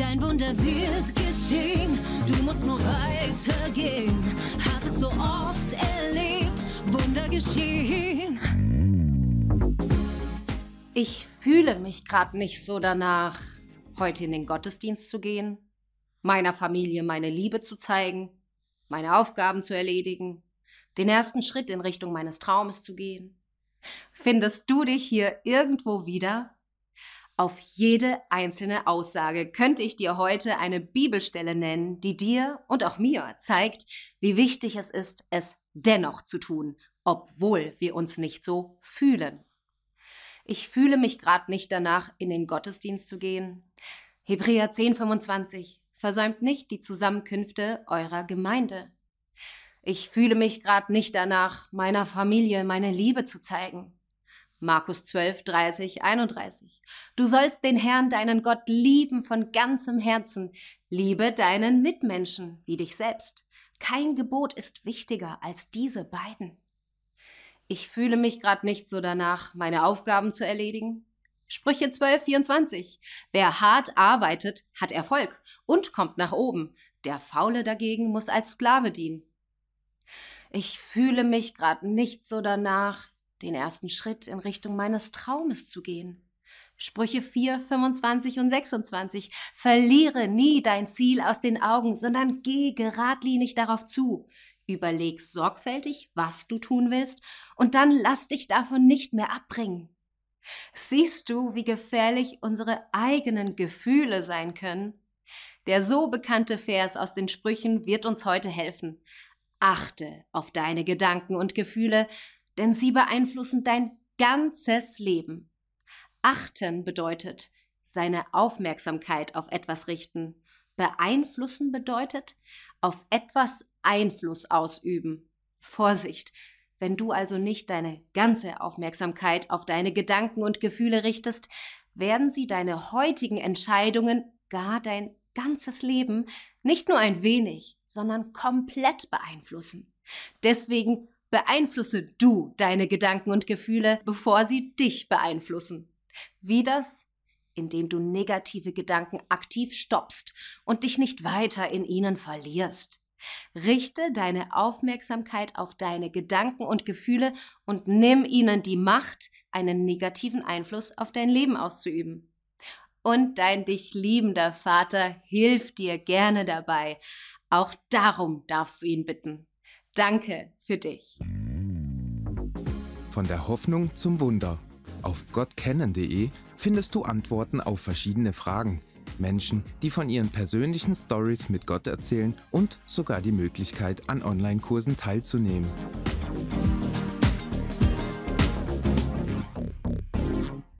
Dein Wunder wird geschehen, du musst nur weitergehen. Hab es so oft erlebt, Wunder geschehen. Ich fühle mich gerade nicht so danach, heute in den Gottesdienst zu gehen, meiner Familie meine Liebe zu zeigen, meine Aufgaben zu erledigen, den ersten Schritt in Richtung meines Traumes zu gehen. Findest du dich hier irgendwo wieder? Auf jede einzelne Aussage könnte ich dir heute eine Bibelstelle nennen, die dir und auch mir zeigt, wie wichtig es ist, es dennoch zu tun, obwohl wir uns nicht so fühlen. Ich fühle mich gerade nicht danach, in den Gottesdienst zu gehen. Hebräer 10:25 Versäumt nicht die Zusammenkünfte eurer Gemeinde. Ich fühle mich gerade nicht danach, meiner Familie meine Liebe zu zeigen. Markus 12, 30, 31. Du sollst den Herrn, deinen Gott, lieben von ganzem Herzen. Liebe deinen Mitmenschen wie dich selbst. Kein Gebot ist wichtiger als diese beiden. Ich fühle mich gerade nicht so danach, meine Aufgaben zu erledigen. Sprüche 12, 24. Wer hart arbeitet, hat Erfolg und kommt nach oben. Der Faule dagegen muss als Sklave dienen. Ich fühle mich gerade nicht so danach, den ersten Schritt in Richtung meines Traumes zu gehen. Sprüche 4, 25 und 26. Verliere nie dein Ziel aus den Augen, sondern geh geradlinig darauf zu. Überleg sorgfältig, was du tun willst, und dann lass dich davon nicht mehr abbringen. Siehst du, wie gefährlich unsere eigenen Gefühle sein können? Der so bekannte Vers aus den Sprüchen wird uns heute helfen. Achte auf deine Gedanken und Gefühle, denn sie beeinflussen dein ganzes Leben. Achten bedeutet seine Aufmerksamkeit auf etwas richten. Beeinflussen bedeutet auf etwas Einfluss ausüben. Vorsicht, wenn du also nicht deine ganze Aufmerksamkeit auf deine Gedanken und Gefühle richtest, werden sie deine heutigen Entscheidungen, gar dein ganzes Leben, nicht nur ein wenig, sondern komplett beeinflussen. Deswegen Beeinflusse du deine Gedanken und Gefühle, bevor sie dich beeinflussen. Wie das? Indem du negative Gedanken aktiv stoppst und dich nicht weiter in ihnen verlierst. Richte deine Aufmerksamkeit auf deine Gedanken und Gefühle und nimm ihnen die Macht, einen negativen Einfluss auf dein Leben auszuüben. Und dein dich liebender Vater hilft dir gerne dabei. Auch darum darfst du ihn bitten. Danke für dich. Von der Hoffnung zum Wunder. Auf gottkennen.de findest du Antworten auf verschiedene Fragen. Menschen, die von ihren persönlichen Stories mit Gott erzählen und sogar die Möglichkeit, an Online-Kursen teilzunehmen.